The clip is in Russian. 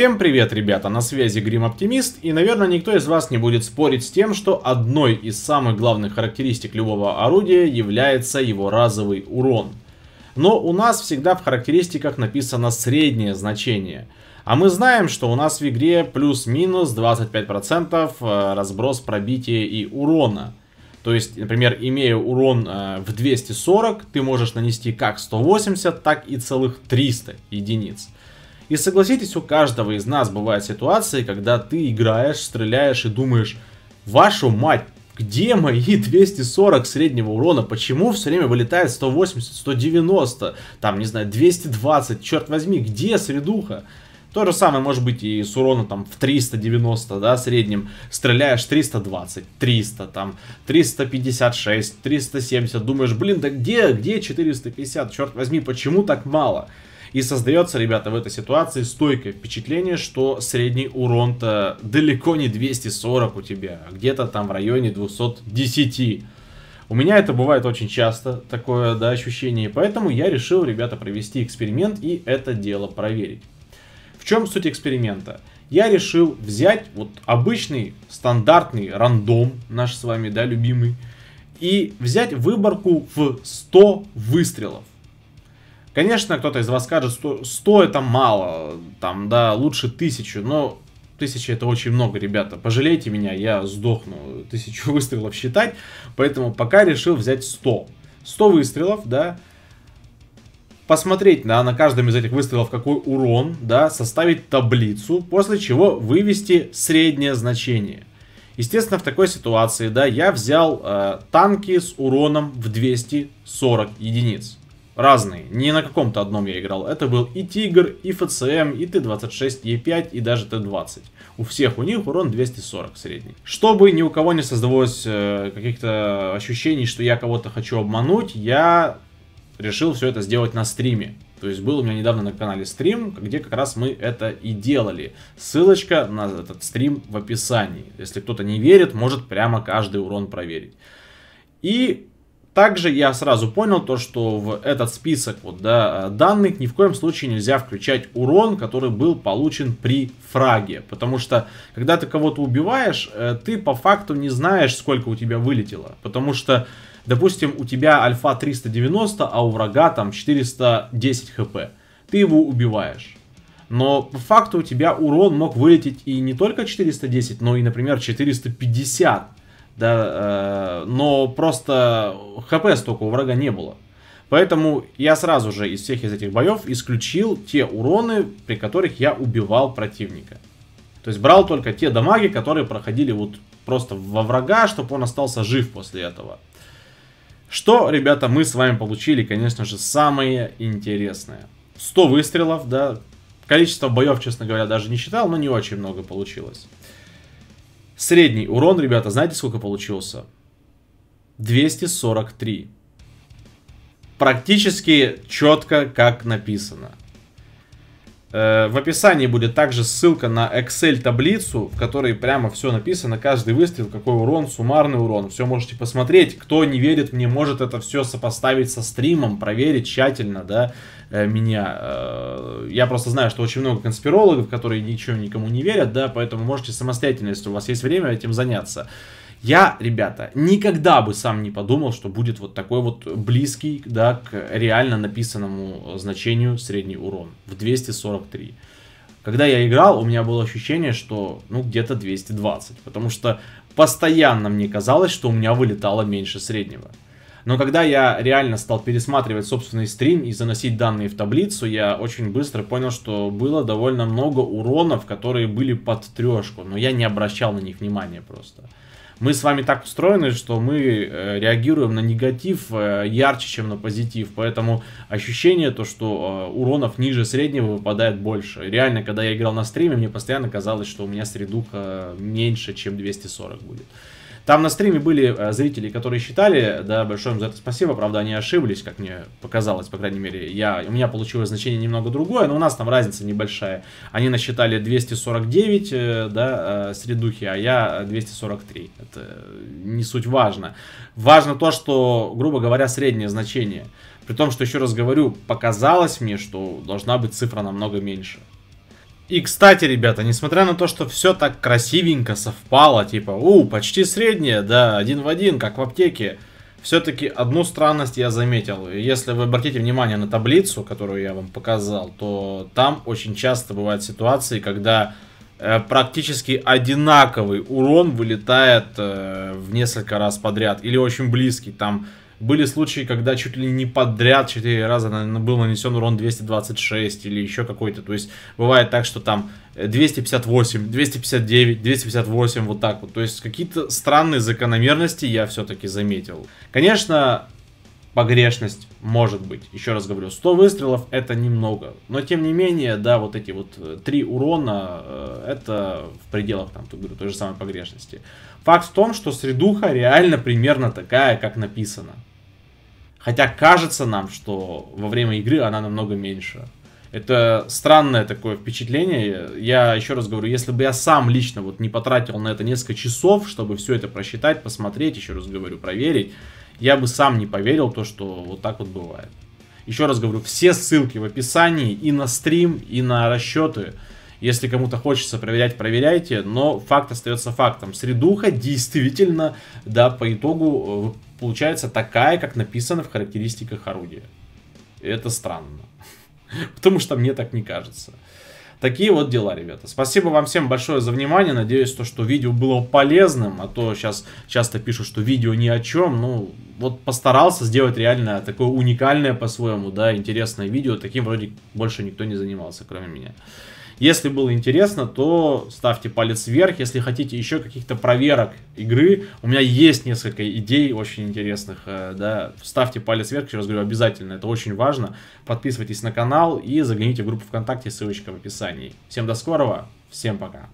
Всем привет, ребята, на связи Грим Оптимист, и, наверное, никто из вас не будет спорить с тем, что одной из самых главных характеристик любого орудия является его разовый урон. Но у нас всегда в характеристиках написано среднее значение. А мы знаем, что у нас в игре плюс-минус 25% э, разброс пробития и урона. То есть, например, имея урон э, в 240, ты можешь нанести как 180, так и целых 300 единиц. И согласитесь, у каждого из нас бывают ситуации, когда ты играешь, стреляешь и думаешь, вашу мать, где мои 240 среднего урона? Почему все время вылетает 180, 190, там, не знаю, 220, черт возьми, где средуха? То же самое может быть и с урона там в 390, да, среднем. Стреляешь 320, 300, там, 356, 370. Думаешь, блин, да где, где 450? Черт возьми, почему так мало? И создается, ребята, в этой ситуации стойкое впечатление, что средний урон-то далеко не 240 у тебя, а где-то там в районе 210. У меня это бывает очень часто, такое да, ощущение, поэтому я решил, ребята, провести эксперимент и это дело проверить. В чем суть эксперимента? Я решил взять вот обычный стандартный рандом, наш с вами, да, любимый, и взять выборку в 100 выстрелов. Конечно, кто-то из вас скажет, что 100 это мало, там, да, лучше 1000, но 1000 это очень много, ребята. Пожалейте меня, я сдохну. 1000 выстрелов считать, поэтому пока решил взять 100. 100 выстрелов, да, посмотреть да, на каждом из этих выстрелов какой урон, да, составить таблицу, после чего вывести среднее значение. Естественно, в такой ситуации, да, я взял э, танки с уроном в 240 единиц разные. Не на каком-то одном я играл. Это был и Тигр, и ФЦМ, и Т-26, Е5, и даже Т-20. У всех у них урон 240 средний. Чтобы ни у кого не создалось э, каких-то ощущений, что я кого-то хочу обмануть, я решил все это сделать на стриме. То есть был у меня недавно на канале стрим, где как раз мы это и делали. Ссылочка на этот стрим в описании. Если кто-то не верит, может прямо каждый урон проверить. И также я сразу понял то, что в этот список вот, да, данных ни в коем случае нельзя включать урон, который был получен при фраге. Потому что, когда ты кого-то убиваешь, э, ты по факту не знаешь, сколько у тебя вылетело. Потому что, допустим, у тебя альфа 390, а у врага там 410 хп. Ты его убиваешь. Но по факту у тебя урон мог вылететь и не только 410, но и, например, 450 да, э, но просто хп столько у врага не было. Поэтому я сразу же из всех из этих боев исключил те уроны, при которых я убивал противника. То есть брал только те дамаги, которые проходили вот просто во врага, чтобы он остался жив после этого. Что, ребята, мы с вами получили, конечно же, самое интересное. 100 выстрелов, да. Количество боев, честно говоря, даже не считал, но не очень много получилось. Средний урон, ребята, знаете, сколько получился? 243. Практически четко, как написано. Э, в описании будет также ссылка на Excel-таблицу, в которой прямо все написано, каждый выстрел, какой урон, суммарный урон. Все можете посмотреть. Кто не верит мне, может это все сопоставить со стримом, проверить тщательно, да, э, меня. Э, я просто знаю, что очень много конспирологов, которые ничего никому не верят, да, поэтому можете самостоятельно, если у вас есть время, этим заняться. Я, ребята, никогда бы сам не подумал, что будет вот такой вот близкий, да, к реально написанному значению средний урон в 243. Когда я играл, у меня было ощущение, что, ну, где-то 220, потому что постоянно мне казалось, что у меня вылетало меньше среднего. Но когда я реально стал пересматривать собственный стрим и заносить данные в таблицу, я очень быстро понял, что было довольно много уронов, которые были под трешку, но я не обращал на них внимания просто мы с вами так устроены, что мы э, реагируем на негатив э, ярче, чем на позитив. Поэтому ощущение то, что э, уронов ниже среднего выпадает больше. Реально, когда я играл на стриме, мне постоянно казалось, что у меня средуха меньше, чем 240 будет. Там на стриме были э, зрители, которые считали, да, большое им за это спасибо, правда, они ошиблись, как мне показалось, по крайней мере. Я, у меня получилось значение немного другое, но у нас там разница небольшая. Они насчитали 249, э, да, э, средухи, а я 243. Это не суть важно. Важно то, что, грубо говоря, среднее значение. При том, что, еще раз говорю, показалось мне, что должна быть цифра намного меньше. И, кстати, ребята, несмотря на то, что все так красивенько совпало, типа, у, почти среднее, да, один в один, как в аптеке, все-таки одну странность я заметил. Если вы обратите внимание на таблицу, которую я вам показал, то там очень часто бывают ситуации, когда э, практически одинаковый урон вылетает э, в несколько раз подряд или очень близкий. Там были случаи, когда чуть ли не подряд 4 раза был нанесен урон 226 или еще какой-то. То есть бывает так, что там 258, 259, 258, вот так вот. То есть какие-то странные закономерности я все-таки заметил. Конечно, погрешность может быть. Еще раз говорю, 100 выстрелов это немного. Но тем не менее, да, вот эти вот 3 э, урона, э, это в пределах там, говорю, той же самой погрешности. Факт в том, что средуха реально примерно такая, как написано. Хотя кажется нам, что во время игры она намного меньше. Это странное такое впечатление. Я еще раз говорю, если бы я сам лично вот не потратил на это несколько часов, чтобы все это просчитать, посмотреть, еще раз говорю, проверить, я бы сам не поверил то, что вот так вот бывает. Еще раз говорю, все ссылки в описании и на стрим, и на расчеты. Если кому-то хочется проверять, проверяйте, но факт остается фактом. Средуха действительно, да, по итогу э, получается такая, как написано в характеристиках орудия. И это странно. Потому что мне так не кажется. Такие вот дела, ребята. Спасибо вам всем большое за внимание. Надеюсь, то, что видео было полезным. А то сейчас часто пишут, что видео ни о чем. Ну, вот постарался сделать реально такое уникальное по-своему, да, интересное видео. Таким вроде больше никто не занимался, кроме меня. Если было интересно, то ставьте палец вверх. Если хотите еще каких-то проверок игры, у меня есть несколько идей очень интересных. Э, да, ставьте палец вверх, еще раз говорю, обязательно. Это очень важно. Подписывайтесь на канал и загляните в группу ВКонтакте, ссылочка в описании. Всем до скорого, всем пока.